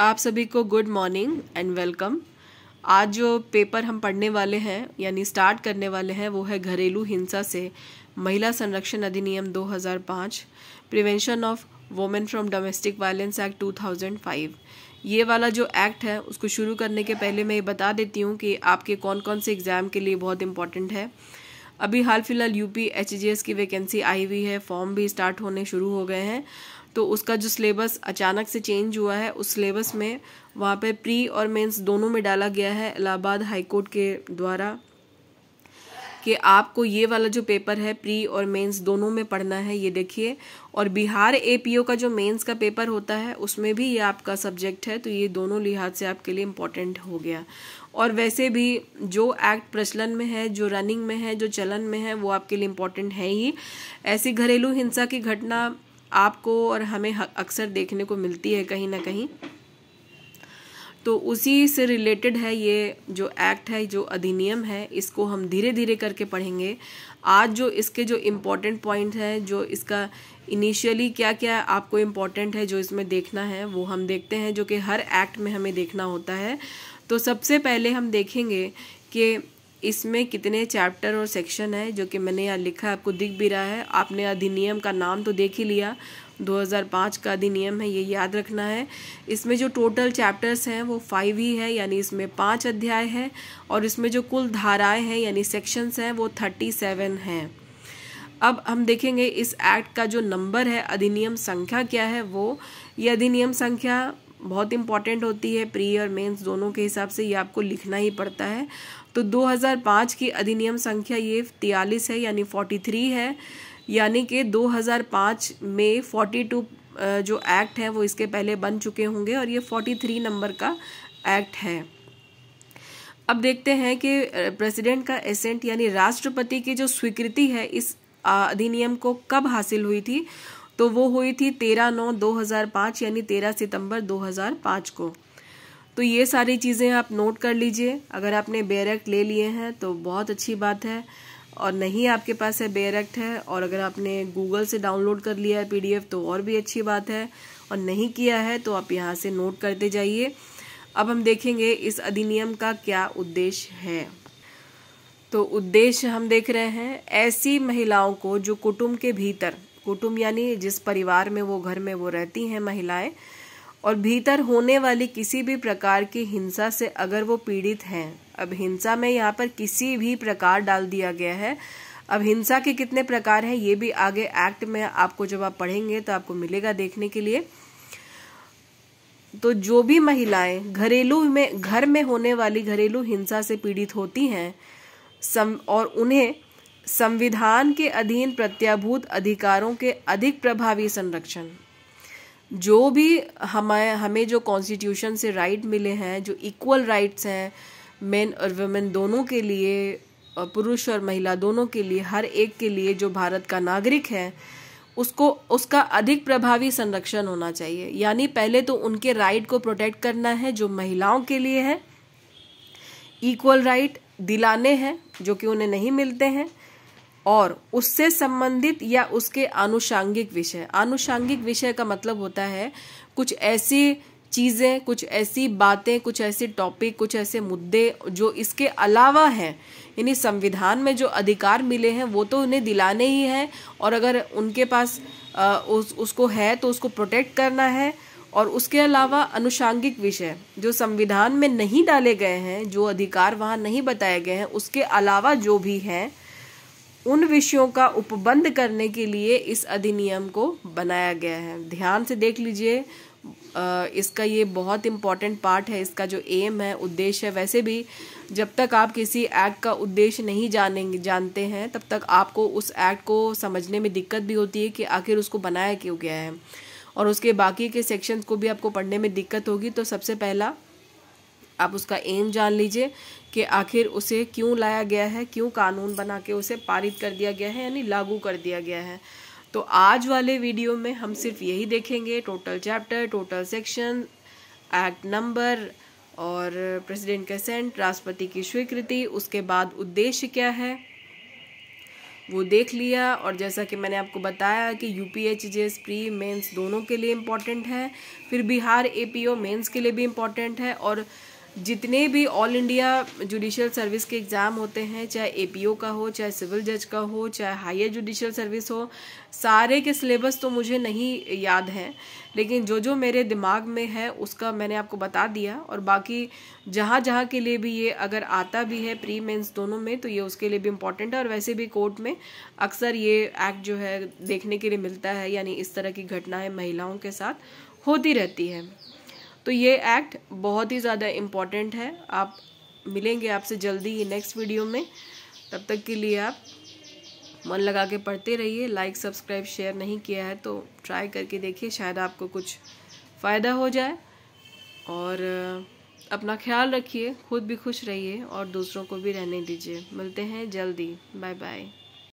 आप सभी को गुड मॉर्निंग एंड वेलकम आज जो पेपर हम पढ़ने वाले हैं यानी स्टार्ट करने वाले हैं वो है घरेलू हिंसा से महिला संरक्षण अधिनियम 2005 prevention of women from domestic violence act 2005 ये वाला जो एक्ट है उसको शुरू करने के पहले मैं ये बता देती हूँ कि आपके कौन कौन से एग्ज़ाम के लिए बहुत इंपॉर्टेंट है अभी हाल फिलहाल यूपी एच की वैकेंसी आई हुई है फॉर्म भी स्टार्ट होने शुरू हो गए हैं तो उसका जो सिलेबस अचानक से चेंज हुआ है उस सिलेबस में वहाँ पे प्री और मेंस दोनों में डाला गया है इलाहाबाद हाईकोर्ट के द्वारा कि आपको ये वाला जो पेपर है प्री और मेंस दोनों में पढ़ना है ये देखिए और बिहार एपीओ का जो मेंस का पेपर होता है उसमें भी ये आपका सब्जेक्ट है तो ये दोनों लिहाज से आपके लिए इम्पोर्टेंट हो गया और वैसे भी जो एक्ट प्रचलन में है जो रनिंग में है जो चलन में है वो आपके लिए इम्पोर्टेंट है ही ऐसी घरेलू हिंसा की घटना आपको और हमें अक्सर देखने को मिलती है कहीं ना कहीं तो उसी से रिलेटेड है ये जो एक्ट है जो अधिनियम है इसको हम धीरे धीरे करके पढ़ेंगे आज जो इसके जो इम्पोर्टेंट पॉइंट है जो इसका इनिशियली क्या क्या आपको इम्पोर्टेंट है जो इसमें देखना है वो हम देखते हैं जो कि हर एक्ट में हमें देखना होता है तो सबसे पहले हम देखेंगे कि इसमें कितने चैप्टर और सेक्शन है जो कि मैंने यहाँ लिखा है आपको दिख भी रहा है आपने अधिनियम का नाम तो देख ही लिया 2005 का अधिनियम है ये याद रखना है इसमें जो टोटल चैप्टर्स हैं वो फाइव ही है यानी इसमें पाँच अध्याय हैं और इसमें जो कुल धाराएं हैं यानी सेक्शंस हैं वो थर्टी सेवन हैं अब हम देखेंगे इस एक्ट का जो नंबर है अधिनियम संख्या क्या है वो ये अधिनियम संख्या बहुत इंपॉर्टेंट होती है प्री और मेंस दोनों के हिसाब से ये आपको लिखना ही पड़ता है तो 2005 की अधिनियम संख्या ये तियालीस है यानी 43 है यानी कि 2005 में 42 जो एक्ट है वो इसके पहले बन चुके होंगे और ये 43 नंबर का एक्ट है अब देखते हैं कि प्रेसिडेंट का एसेंट यानी राष्ट्रपति की जो स्वीकृति है इस अधिनियम को कब हासिल हुई थी तो वो हुई थी तेरह नौ दो हज़ार पाँच यानी तेरह सितंबर दो हज़ार पाँच को तो ये सारी चीज़ें आप नोट कर लीजिए अगर आपने बेरेक्ट ले लिए हैं तो बहुत अच्छी बात है और नहीं आपके पास है बेरेक्ट है और अगर आपने गूगल से डाउनलोड कर लिया है पी तो और भी अच्छी बात है और नहीं किया है तो आप यहाँ से नोट करते जाइए अब हम देखेंगे इस अधिनियम का क्या उद्देश्य है तो उद्देश्य हम देख रहे हैं ऐसी महिलाओं को जो कुटुंब के भीतर कुटुंब यानी जिस परिवार में वो घर में वो रहती हैं महिलाएं और भीतर होने वाली किसी भी प्रकार की हिंसा से अगर वो पीड़ित हैं अब हिंसा में यहाँ पर किसी भी प्रकार डाल दिया गया है अब हिंसा के कितने प्रकार हैं ये भी आगे एक्ट में आपको जब आप पढ़ेंगे तो आपको मिलेगा देखने के लिए तो जो भी महिलाएं घरेलू में घर में होने वाली घरेलू हिंसा से पीड़ित होती हैं सम और उन्हें संविधान के अधीन प्रत्याभूत अधिकारों के अधिक प्रभावी संरक्षण जो भी हमें हमें जो कॉन्स्टिट्यूशन से राइट मिले हैं जो इक्वल राइट्स हैं मेन और वुमेन दोनों के लिए पुरुष और महिला दोनों के लिए हर एक के लिए जो भारत का नागरिक है उसको उसका अधिक प्रभावी संरक्षण होना चाहिए यानी पहले तो उनके राइट को प्रोटेक्ट करना है जो महिलाओं के लिए है इक्वल राइट दिलाने हैं जो कि उन्हें नहीं मिलते हैं और उससे संबंधित या उसके आनुषांगिक विषय आनुषांगिक विषय का मतलब होता है कुछ ऐसी चीज़ें कुछ ऐसी बातें कुछ ऐसे टॉपिक कुछ ऐसे मुद्दे जो इसके अलावा हैं यानी संविधान में जो अधिकार मिले हैं वो तो उन्हें दिलाने ही हैं और अगर उनके पास आ, उस उसको है तो उसको प्रोटेक्ट करना है और उसके अलावा अनुषांगिक विषय जो संविधान में नहीं डाले गए हैं जो अधिकार वहाँ नहीं बताए गए हैं उसके अलावा जो भी हैं उन विषयों का उपबंध करने के लिए इस अधिनियम को बनाया गया है ध्यान से देख लीजिए इसका ये बहुत इम्पॉर्टेंट पार्ट है इसका जो एम है उद्देश्य है वैसे भी जब तक आप किसी एक्ट का उद्देश्य नहीं जानेंगे जानते हैं तब तक आपको उस एक्ट को समझने में दिक्कत भी होती है कि आखिर उसको बनाया क्यों गया है और उसके बाकी के सेक्शंस को भी आपको पढ़ने में दिक्कत होगी तो सबसे पहला आप उसका एम जान लीजिए कि आखिर उसे क्यों लाया गया है क्यों कानून बना के उसे पारित कर दिया गया है यानी लागू कर दिया गया है तो आज वाले वीडियो में हम सिर्फ यही देखेंगे total chapter total section act number और प्रेसिडेंट का सेंट राष्ट्रपति की स्वीकृति उसके बाद उद्देश्य क्या है वो देख लिया और जैसा कि मैंने आपको बताया कि U P H J S pre mains दोनों के लिए इम्पॉर्टेंट है फिर Bihar A P O mains के लिए भी इम्पॉर्टेंट है और जितने भी ऑल इंडिया जुडिशियल सर्विस के एग्ज़ाम होते हैं चाहे एपीओ का हो चाहे सिविल जज का हो चाहे हायर जुडिशियल सर्विस हो सारे के सिलेबस तो मुझे नहीं याद हैं लेकिन जो जो मेरे दिमाग में है उसका मैंने आपको बता दिया और बाकी जहाँ जहाँ के लिए भी ये अगर आता भी है प्री मेंस दोनों में तो ये उसके लिए भी इम्पॉर्टेंट है और वैसे भी कोर्ट में अक्सर ये एक्ट जो है देखने के लिए मिलता है यानी इस तरह की घटनाएँ महिलाओं के साथ होती रहती है तो ये एक्ट बहुत ही ज़्यादा इम्पॉर्टेंट है आप मिलेंगे आपसे जल्दी ही नेक्स्ट वीडियो में तब तक के लिए आप मन लगा के पढ़ते रहिए लाइक सब्सक्राइब शेयर नहीं किया है तो ट्राई करके देखिए शायद आपको कुछ फ़ायदा हो जाए और अपना ख्याल रखिए खुद भी खुश रहिए और दूसरों को भी रहने दीजिए मिलते हैं जल्दी बाय बाय